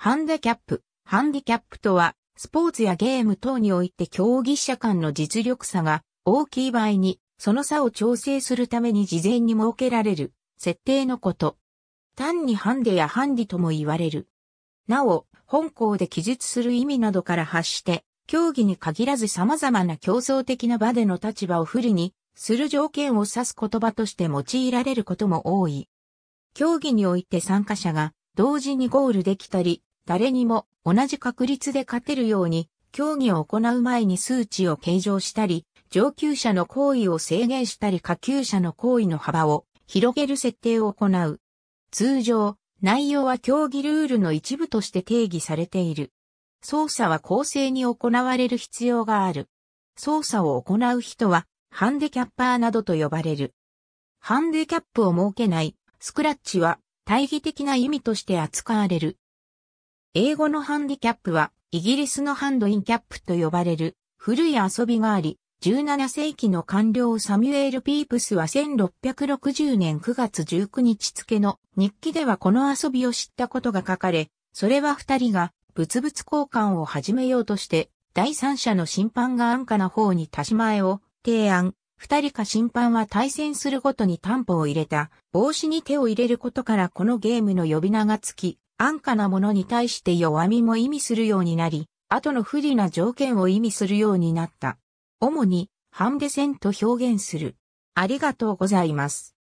ハンデキャップ。ハンディキャップとは、スポーツやゲーム等において競技者間の実力差が大きい場合に、その差を調整するために事前に設けられる、設定のこと。単にハンデやハンディとも言われる。なお、本校で記述する意味などから発して、競技に限らず様々な競争的な場での立場を不利にする条件を指す言葉として用いられることも多い。競技において参加者が同時にゴールできたり、誰にも同じ確率で勝てるように、競技を行う前に数値を計上したり、上級者の行為を制限したり下級者の行為の幅を広げる設定を行う。通常、内容は競技ルールの一部として定義されている。操作は公正に行われる必要がある。操作を行う人は、ハンデキャッパーなどと呼ばれる。ハンデキャップを設けない、スクラッチは、対義的な意味として扱われる。英語のハンディキャップは、イギリスのハンドインキャップと呼ばれる古い遊びがあり、17世紀の官僚サミュエル・ピープスは1660年9月19日付の日記ではこの遊びを知ったことが書かれ、それは二人が物々交換を始めようとして、第三者の審判が安価な方に足し前を提案、二人か審判は対戦するごとに担保を入れた、帽子に手を入れることからこのゲームの呼び名が付き、安価なものに対して弱みも意味するようになり、後の不利な条件を意味するようになった。主に、ハンデ戦と表現する。ありがとうございます。